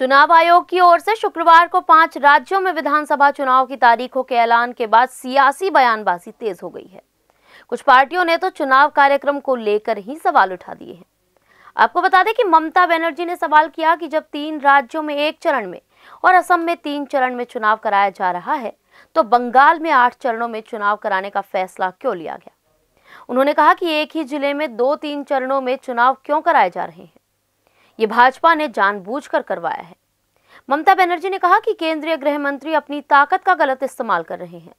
चुनाव आयोग की ओर से शुक्रवार को पांच राज्यों में विधानसभा चुनाव की तारीखों के ऐलान के बाद सियासी बयानबाजी तेज हो गई है कुछ पार्टियों ने तो चुनाव कार्यक्रम को लेकर ही सवाल उठा दिए हैं आपको बता दें कि ममता बनर्जी ने सवाल किया कि जब तीन राज्यों में एक चरण में और असम में तीन चरण में चुनाव कराया जा रहा है तो बंगाल में आठ चरणों में चुनाव कराने का फैसला क्यों लिया गया उन्होंने कहा कि एक ही जिले में दो तीन चरणों में चुनाव क्यों कराए जा रहे हैं ये भाजपा ने जानबूझकर करवाया है ममता बनर्जी ने कहा कि केंद्रीय गृह मंत्री अपनी ताकत का गलत इस्तेमाल कर रहे हैं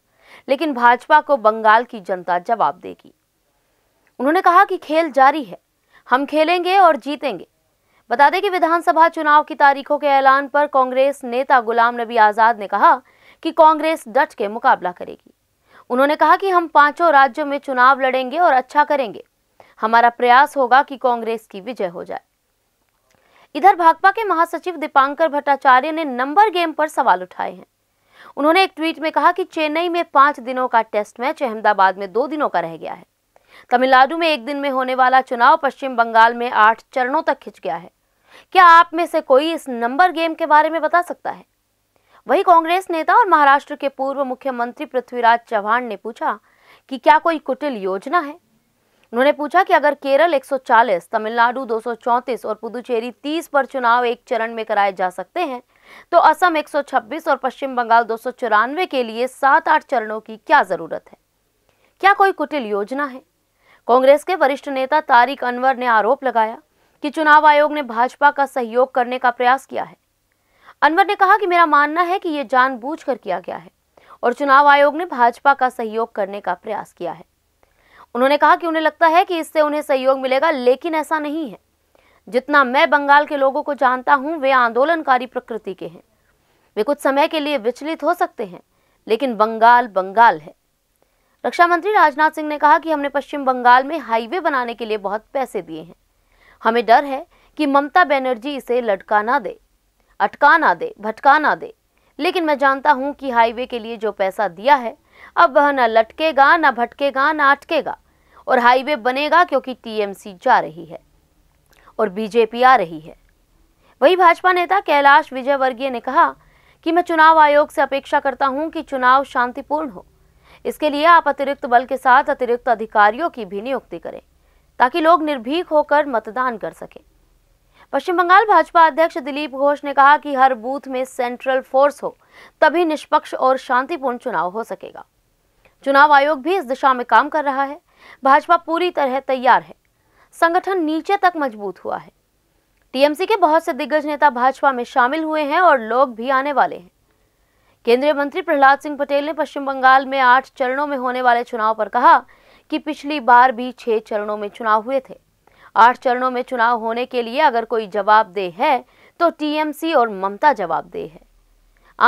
लेकिन भाजपा को बंगाल की जनता जवाब देगी उन्होंने कहा कि खेल जारी है हम खेलेंगे और जीतेंगे बता दें कि विधानसभा चुनाव की तारीखों के ऐलान पर कांग्रेस नेता गुलाम नबी आजाद ने कहा कि कांग्रेस डट के मुकाबला करेगी उन्होंने कहा कि हम पांचों राज्यों में चुनाव लड़ेंगे और अच्छा करेंगे हमारा प्रयास होगा कि कांग्रेस की विजय हो जाए इधर भाजपा के महासचिव दीपांकर भट्टाचार्य ने नंबर गेम पर सवाल उठाए हैं उन्होंने एक ट्वीट में कहा कि चेन्नई में पांच दिनों का टेस्ट मैच अहमदाबाद में दो दिनों का रह गया है तमिलनाडु में एक दिन में होने वाला चुनाव पश्चिम बंगाल में आठ चरणों तक खिंच गया है क्या आप में से कोई इस नंबर गेम के बारे में बता सकता है वही कांग्रेस नेता और महाराष्ट्र के पूर्व मुख्यमंत्री पृथ्वीराज चौहान ने पूछा कि क्या कोई कुटिल योजना है उन्होंने पूछा कि अगर केरल 140, तमिलनाडु 234 और पुदुचेरी 30 पर चुनाव एक चरण में कराए जा सकते हैं तो असम 126 और पश्चिम बंगाल दो के लिए सात आठ चरणों की क्या जरूरत है क्या कोई कुटिल योजना है कांग्रेस के वरिष्ठ नेता तारिक अनवर ने आरोप लगाया कि चुनाव आयोग ने भाजपा का सहयोग करने का प्रयास किया है अनवर ने कहा कि मेरा मानना है कि ये जानबूझकर किया गया है और चुनाव आयोग ने भाजपा का सहयोग करने का प्रयास किया है उन्होंने कहा कि उन्हें लगता है कि इससे उन्हें सहयोग मिलेगा लेकिन ऐसा नहीं है जितना मैं बंगाल के लोगों को जानता हूं वे आंदोलनकारी प्रकृति के हैं वे कुछ समय के लिए विचलित हो सकते हैं लेकिन बंगाल बंगाल है रक्षा मंत्री राजनाथ सिंह ने कहा कि हमने पश्चिम बंगाल में हाईवे बनाने के लिए बहुत पैसे दिए हैं हमें डर है कि ममता बनर्जी इसे लटका ना दे अटका ना दे भटका ना दे लेकिन मैं जानता हूं कि हाईवे के लिए जो पैसा दिया है अब वह न लटकेगा न भटकेगा न अटकेगा और हाईवे बनेगा क्योंकि टीएमसी जा रही है और बीजेपी आ रही है वही भाजपा नेता कैलाश विजयवर्गीय ने कहा कि मैं चुनाव आयोग से अपेक्षा करता हूं कि चुनाव शांतिपूर्ण हो इसके लिए आप अतिरिक्त बल के साथ अतिरिक्त अधिकारियों की भी नियुक्ति करें ताकि लोग निर्भीक होकर मतदान कर सकें पश्चिम बंगाल भाजपा अध्यक्ष दिलीप घोष ने कहा कि हर बूथ में सेंट्रल फोर्स हो तभी निष्पक्ष और शांतिपूर्ण चुनाव हो सकेगा चुनाव आयोग भी इस दिशा में काम कर रहा है भाजपा पूरी तरह तैयार है संगठन नीचे तक मजबूत हुआ है टीएमसी के बहुत से दिग्गज नेता भाजपा में शामिल हुए हैं और लोग भी आने वाले हैं केंद्रीय मंत्री प्रहलाद सिंह पटेल ने पश्चिम बंगाल में आठ चरणों में होने वाले चुनाव पर कहा कि पिछली बार भी छह चरणों में चुनाव हुए थे आठ चरणों में चुनाव होने के लिए अगर कोई जवाबदेह है तो टीएमसी और ममता जवाबदेह है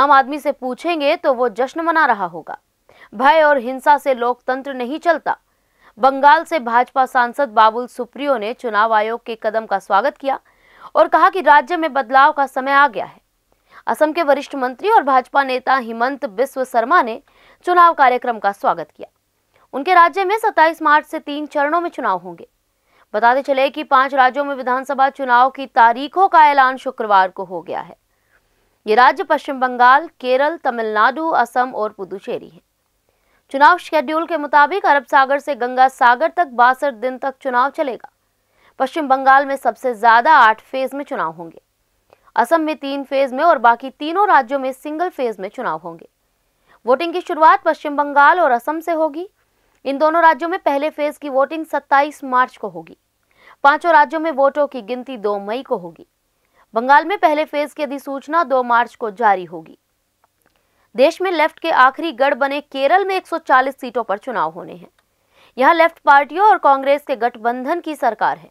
आम आदमी से पूछेंगे तो वो जश्न मना रहा होगा भय और हिंसा से लोकतंत्र नहीं चलता बंगाल से भाजपा सांसद बाबुल सुप्रियो ने चुनाव आयोग के कदम का स्वागत किया और कहा कि राज्य में बदलाव का समय आ गया है असम के वरिष्ठ मंत्री और भाजपा नेता हिमंत बिस्व शर्मा ने चुनाव कार्यक्रम का स्वागत किया उनके राज्य में 27 मार्च से तीन चरणों में चुनाव होंगे बताते चले कि पांच राज्यों में विधानसभा चुनाव की तारीखों का ऐलान शुक्रवार को हो गया है ये राज्य पश्चिम बंगाल केरल तमिलनाडु असम और पुदुचेरी है चुनाव शेड्यूल के मुताबिक अरब सागर से गंगा सागर तक बासठ दिन तक चुनाव चलेगा पश्चिम बंगाल में सबसे ज्यादा आठ फेज में चुनाव होंगे असम में तीन फेज में और बाकी तीनों राज्यों में सिंगल फेज में चुनाव होंगे वोटिंग की शुरुआत पश्चिम बंगाल और असम से होगी इन दोनों राज्यों में पहले फेज की वोटिंग 27 मार्च को होगी पांचों राज्यों में वोटों की गिनती 2 मई को होगी बंगाल में पहले फेज की अधिसूचना 2 मार्च को जारी होगी देश में लेफ्ट के आखिरी गढ़ बने केरल में 140 सीटों पर चुनाव होने हैं यहां लेफ्ट पार्टियों और कांग्रेस के गठबंधन की सरकार है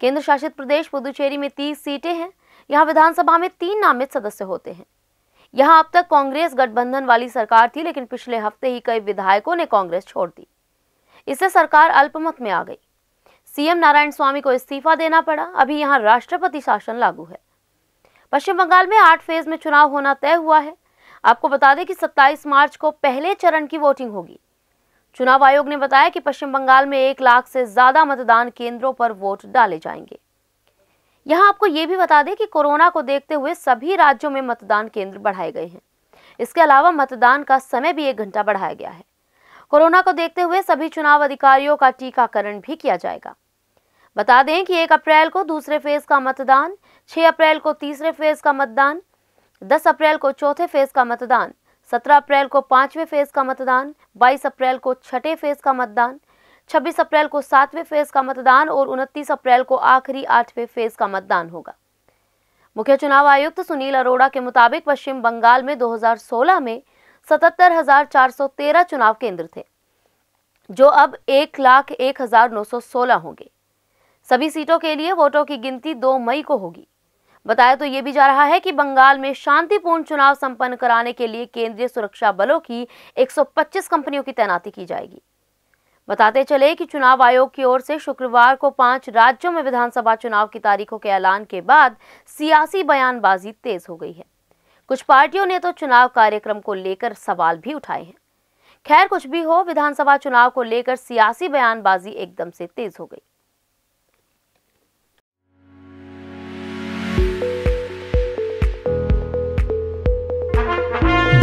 केंद्र शासित प्रदेश पुदुचेरी में तीस सीटें हैं यहाँ विधानसभा में तीन नामित सदस्य होते हैं यहाँ अब तक कांग्रेस गठबंधन वाली सरकार थी लेकिन पिछले हफ्ते ही कई विधायकों ने कांग्रेस छोड़ दी इससे सरकार अल्पमत में आ गई सीएम नारायण स्वामी को इस्तीफा देना पड़ा अभी यहाँ राष्ट्रपति शासन लागू है पश्चिम बंगाल में आठ फेज में चुनाव होना तय हुआ है आपको बता दें कि 27 मार्च को पहले चरण की वोटिंग होगी चुनाव आयोग ने बताया कि पश्चिम बंगाल में एक लाख से ज्यादा मतदान केंद्रों पर वोट डाले जाएंगे यहां आपको यह भी बता दें कि कोरोना को देखते हुए सभी राज्यों में मतदान केंद्र बढ़ाए गए हैं इसके अलावा मतदान का समय भी एक घंटा बढ़ाया गया है कोरोना को देखते हुए सभी चुनाव अधिकारियों का टीकाकरण भी किया जाएगा बता दें कि एक अप्रैल को दूसरे फेज का मतदान 6 अप्रैल को तीसरे फेज का मतदान 10 अप्रैल को चौथे फेज का मतदान 17 अप्रैल को पांचवें फेज का मतदान 22 अप्रैल को छठे फेज का मतदान 26 अप्रैल को सातवें फेज का मतदान और 29 अप्रैल को आखिरी आठवें फेज का मतदान होगा मुख्य चुनाव आयुक्त सुनील अरोड़ा के मुताबिक पश्चिम बंगाल में 2016 में 77,413 चुनाव केंद्र थे जो अब एक लाख एक हजार नौ सौ सोलह होंगे सभी सीटों के लिए वोटों की गिनती 2 मई को होगी बताया तो ये भी जा रहा है कि बंगाल में शांतिपूर्ण चुनाव संपन्न कराने के लिए केंद्रीय सुरक्षा बलों की 125 कंपनियों की तैनाती की जाएगी बताते चले कि चुनाव आयोग की ओर से शुक्रवार को पांच राज्यों में विधानसभा चुनाव की तारीखों के ऐलान के बाद सियासी बयानबाजी तेज हो गई है कुछ पार्टियों ने तो चुनाव कार्यक्रम को लेकर सवाल भी उठाए हैं खैर कुछ भी हो विधानसभा चुनाव को लेकर सियासी बयानबाजी एकदम से तेज हो गई